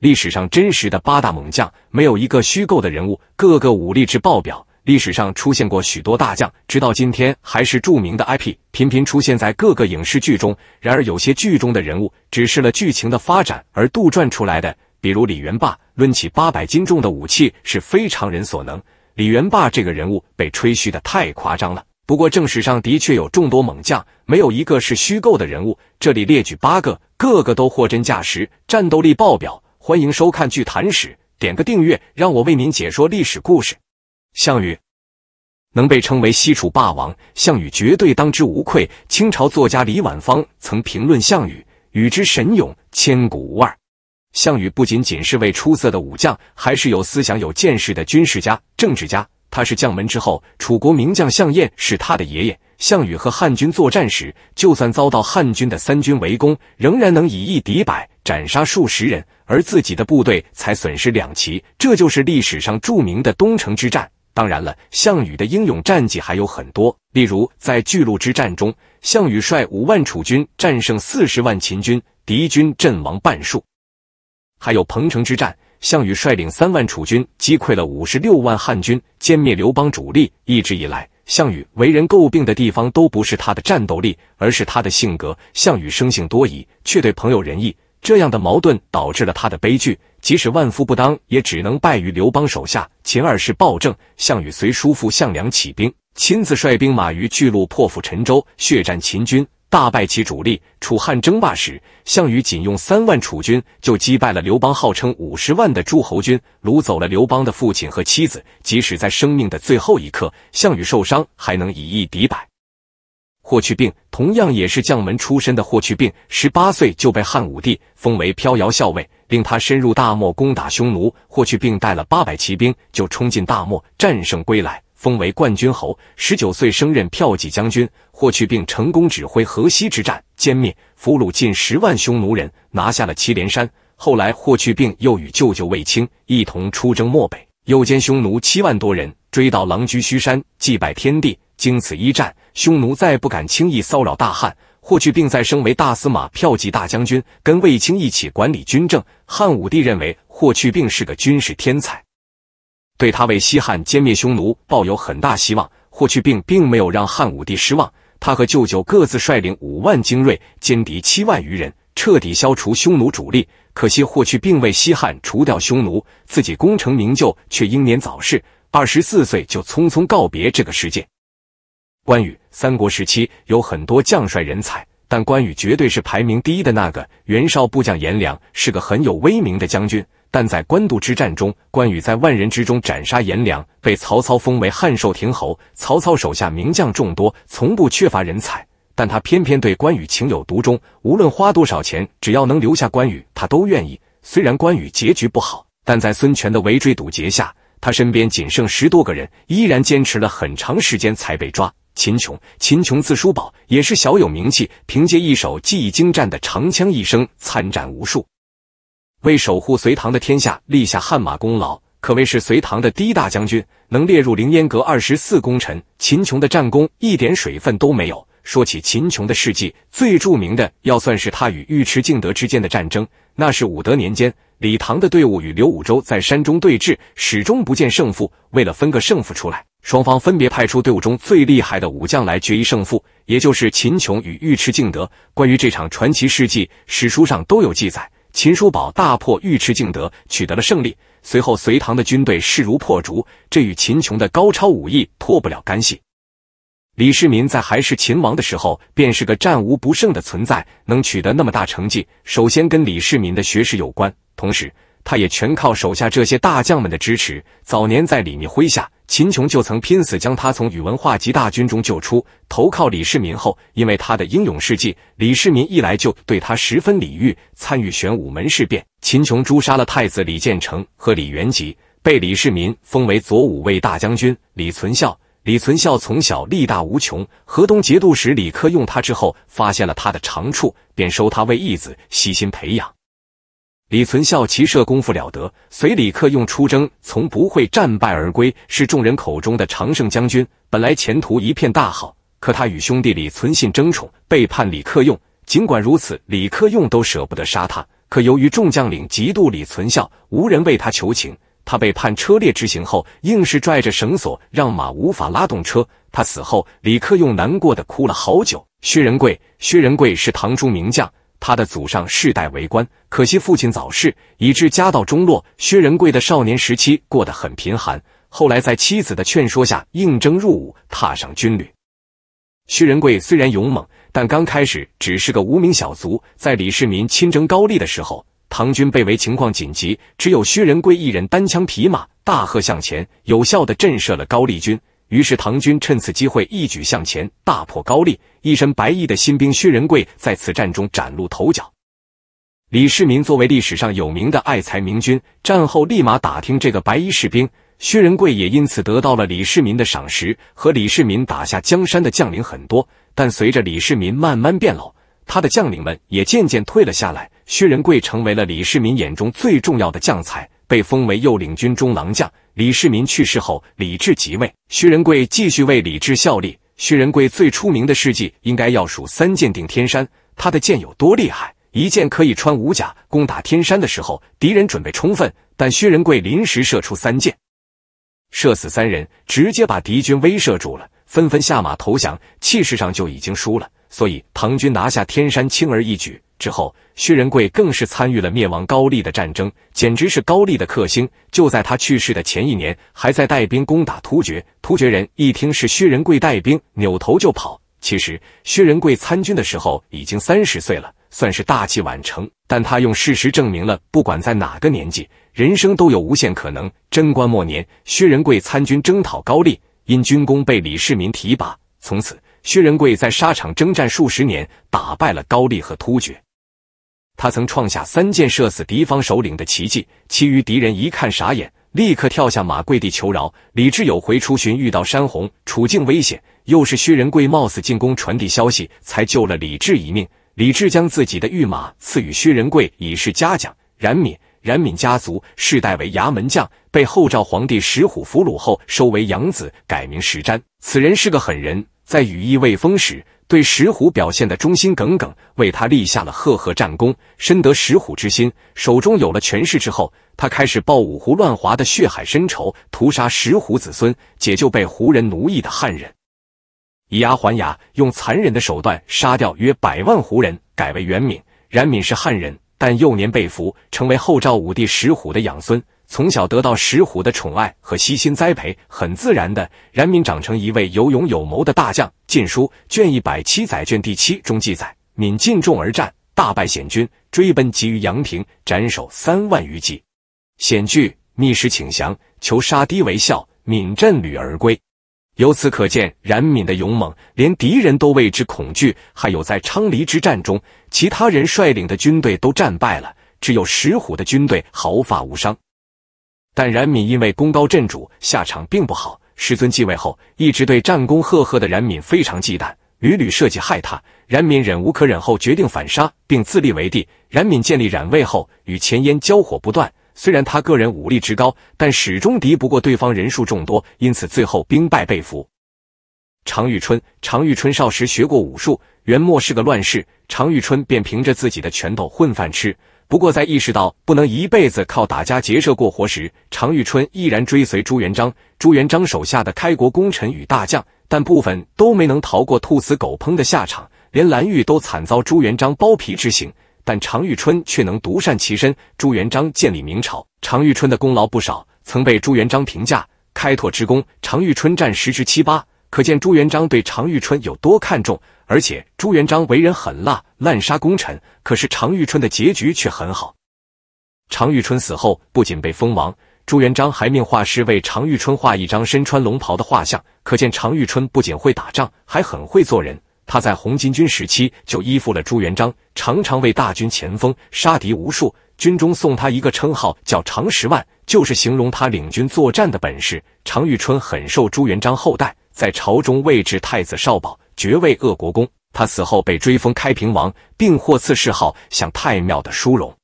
历史上真实的八大猛将，没有一个虚构的人物，各个武力值爆表。历史上出现过许多大将，直到今天还是著名的 IP，频频出现在各个影视剧中。然而，有些剧中的人物只是了剧情的发展而杜撰出来的，比如李元霸，抡起八百斤重的武器是非常人所能。李元霸这个人物被吹嘘的太夸张了。不过，正史上的确有众多猛将，没有一个是虚构的人物。这里列举八个，个个都货真价实，战斗力爆表。欢迎收看《剧谈史》，点个订阅，让我为您解说历史故事。项羽能被称为西楚霸王，项羽绝对当之无愧。清朝作家李婉芳曾评论项羽：“与之神勇，千古无二。”项羽不仅仅是位出色的武将，还是有思想、有见识的军事家、政治家。他是将门之后，楚国名将项燕是他的爷爷。项羽和汉军作战时，就算遭到汉军的三军围攻，仍然能以一敌百，斩杀数十人。而自己的部队才损失两骑，这就是历史上著名的东城之战。当然了，项羽的英勇战绩还有很多，例如在巨鹿之战中，项羽率五万楚军战胜四十万秦军，敌军阵亡半数；还有彭城之战，项羽率领三万楚军击溃了五十六万汉军，歼灭刘邦主力。一直以来，项羽为人诟病的地方都不是他的战斗力，而是他的性格。项羽生性多疑，却对朋友仁义。这样的矛盾导致了他的悲剧，即使万夫不当，也只能败于刘邦手下。秦二世暴政，项羽随叔父项梁起兵，亲自率兵马于巨鹿破釜沉舟，血战秦军，大败其主力。楚汉争霸时，项羽仅用三万楚军就击败了刘邦号称五十万的诸侯军，掳走了刘邦的父亲和妻子。即使在生命的最后一刻，项羽受伤，还能以一敌百。霍去病同样也是将门出身的。霍去病十八岁就被汉武帝封为飘摇校尉，令他深入大漠攻打匈奴。霍去病带了八百骑兵，就冲进大漠，战胜归来，封为冠军侯。十九岁升任骠骑将军。霍去病成功指挥河西之战，歼灭俘虏近十万匈奴人，拿下了祁连山。后来霍去病又与舅舅卫青一同出征漠北，诱歼匈奴七万多人，追到狼居胥山，祭拜天地。经此一战，匈奴再不敢轻易骚扰大汉。霍去病再升为大司马、骠骑大将军，跟卫青一起管理军政。汉武帝认为霍去病是个军事天才，对他为西汉歼灭匈奴抱有很大希望。霍去病并没有让汉武帝失望，他和舅舅各自率领五万精锐，歼敌七万余人，彻底消除匈奴主力。可惜霍去病为西汉除掉匈奴，自己功成名就，却英年早逝，二十四岁就匆匆告别这个世界。关羽，三国时期有很多将帅人才，但关羽绝对是排名第一的那个。袁绍部将颜良是个很有威名的将军，但在官渡之战中，关羽在万人之中斩杀颜良，被曹操封为汉寿亭侯。曹操手下名将众多，从不缺乏人才，但他偏偏对关羽情有独钟，无论花多少钱，只要能留下关羽，他都愿意。虽然关羽结局不好，但在孙权的围追堵截下，他身边仅剩十多个人，依然坚持了很长时间才被抓。秦琼，秦琼字叔宝，也是小有名气。凭借一手技艺精湛的长枪，一生参战无数，为守护隋唐的天下立下汗马功劳，可谓是隋唐的第一大将军。能列入凌烟阁二十四功臣，秦琼的战功一点水分都没有。说起秦琼的事迹，最著名的要算是他与尉迟敬德之间的战争。那是武德年间，李唐的队伍与刘武周在山中对峙，始终不见胜负。为了分个胜负出来。双方分别派出队伍中最厉害的武将来决一胜负，也就是秦琼与尉迟敬德。关于这场传奇事迹，史书上都有记载。秦叔宝大破尉迟敬德，取得了胜利。随后，隋唐的军队势如破竹，这与秦琼的高超武艺脱不了干系。李世民在还是秦王的时候，便是个战无不胜的存在，能取得那么大成绩，首先跟李世民的学识有关，同时。他也全靠手下这些大将们的支持。早年在李密麾下，秦琼就曾拼死将他从宇文化及大军中救出。投靠李世民后，因为他的英勇事迹，李世民一来就对他十分礼遇。参与玄武门事变，秦琼诛杀了太子李建成和李元吉，被李世民封为左武卫大将军。李存孝，李存孝从小力大无穷，河东节度使李克用他之后，发现了他的长处，便收他为义子，悉心培养。李存孝骑射功夫了得，随李克用出征，从不会战败而归，是众人口中的常胜将军。本来前途一片大好，可他与兄弟李存信争宠，背叛李克用。尽管如此，李克用都舍不得杀他。可由于众将领嫉妒李存孝，无人为他求情。他被判车裂之刑后，硬是拽着绳索让马无法拉动车。他死后，李克用难过的哭了好久。薛仁贵，薛仁贵是唐初名将。他的祖上世代为官，可惜父亲早逝，以致家道中落。薛仁贵的少年时期过得很贫寒，后来在妻子的劝说下应征入伍，踏上军旅。薛仁贵虽然勇猛，但刚开始只是个无名小卒。在李世民亲征高丽的时候，唐军被围，情况紧急，只有薛仁贵一人单枪匹马，大喝向前，有效的震慑了高丽军。于是唐军趁此机会一举向前，大破高丽。一身白衣的新兵薛仁贵在此战中崭露头角。李世民作为历史上有名的爱才明君，战后立马打听这个白衣士兵薛仁贵，也因此得到了李世民的赏识。和李世民打下江山的将领很多，但随着李世民慢慢变老，他的将领们也渐渐退了下来。薛仁贵成为了李世民眼中最重要的将才，被封为右领军中郎将。李世民去世后，李治即位，薛仁贵继续为李治效力。薛仁贵最出名的事迹，应该要数三箭定天山。他的箭有多厉害？一箭可以穿五甲。攻打天山的时候，敌人准备充分，但薛仁贵临时射出三箭，射死三人，直接把敌军威慑住了，纷纷下马投降，气势上就已经输了，所以唐军拿下天山轻而易举。之后，薛仁贵更是参与了灭亡高丽的战争，简直是高丽的克星。就在他去世的前一年，还在带兵攻打突厥。突厥人一听是薛仁贵带兵，扭头就跑。其实，薛仁贵参军的时候已经三十岁了，算是大器晚成。但他用事实证明了，不管在哪个年纪，人生都有无限可能。贞观末年，薛仁贵参军征讨高丽，因军功被李世民提拔。从此，薛仁贵在沙场征战数十年，打败了高丽和突厥。他曾创下三箭射死敌方首领的奇迹，其余敌人一看傻眼，立刻跳下马跪地求饶。李志有回出巡遇到山洪，处境危险，又是薛仁贵冒死进宫传递消息，才救了李志一命。李志将自己的御马赐予薛仁贵，以示嘉奖。冉闵，冉闵家族世代为衙门将，被后赵皇帝石虎俘虏后收为养子，改名石瞻。此人是个狠人，在羽翼未丰时。对石虎表现的忠心耿耿，为他立下了赫赫战功，深得石虎之心。手中有了权势之后，他开始报五胡乱华的血海深仇，屠杀石虎子孙，解救被胡人奴役的汉人，以牙还牙，用残忍的手段杀掉约百万胡人，改为元敏。冉闵是汉人，但幼年被俘，成为后赵武帝石虎的养孙。从小得到石虎的宠爱和悉心栽培，很自然的，冉闵长成一位有勇有谋的大将。《晋书》卷一百七载卷第七中记载，闵进众而战，大败险军，追奔急于阳平，斩首三万余级。险惧，觅食请降，求杀敌为效，闵振旅而归。由此可见，冉闵的勇猛，连敌人都为之恐惧。还有在昌黎之战中，其他人率领的军队都战败了，只有石虎的军队毫发无伤。但冉闵因为功高震主，下场并不好。师尊继位后，一直对战功赫赫的冉闵非常忌惮，屡屡设计害他。冉闵忍无可忍后，决定反杀，并自立为帝。冉闵建立冉魏后，与前燕交火不断。虽然他个人武力之高，但始终敌不过对方人数众多，因此最后兵败被俘。常遇春，常遇春少时学过武术，元末是个乱世，常遇春便凭着自己的拳头混饭吃。不过在意识到不能一辈子靠打家劫舍过活时，常遇春毅然追随朱元璋。朱元璋手下的开国功臣与大将，但部分都没能逃过兔死狗烹的下场，连蓝玉都惨遭朱元璋剥皮之刑，但常遇春却能独善其身。朱元璋建立明朝，常遇春的功劳不少，曾被朱元璋评价开拓之功。常遇春战时之七八。可见朱元璋对常遇春有多看重，而且朱元璋为人狠辣，滥杀功臣。可是常遇春的结局却很好。常遇春死后不仅被封王，朱元璋还命画师为常遇春画一张身穿龙袍的画像。可见常遇春不仅会打仗，还很会做人。他在红巾军时期就依附了朱元璋，常常为大军前锋，杀敌无数。军中送他一个称号叫常十万，就是形容他领军作战的本事。常遇春很受朱元璋厚待。在朝中位置太子少保，爵位鄂国公。他死后被追封开平王，并获赐谥号，享太庙的殊荣。